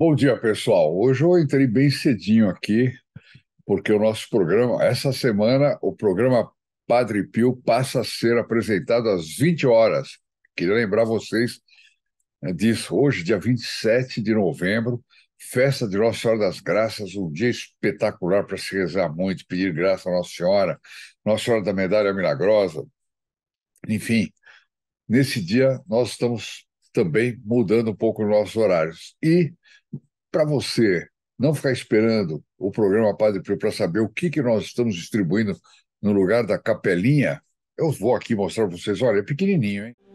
Bom dia, pessoal. Hoje eu entrei bem cedinho aqui, porque o nosso programa, essa semana, o programa Padre Pio passa a ser apresentado às 20 horas. Queria lembrar vocês né, disso. Hoje, dia 27 de novembro, festa de Nossa Senhora das Graças, um dia espetacular para se rezar muito, pedir graça a Nossa Senhora, Nossa Senhora da Medalha Milagrosa. Enfim, nesse dia nós estamos também mudando um pouco os nossos horários. E para você não ficar esperando o programa Padre Pio para saber o que, que nós estamos distribuindo no lugar da capelinha, eu vou aqui mostrar para vocês. Olha, é pequenininho, hein?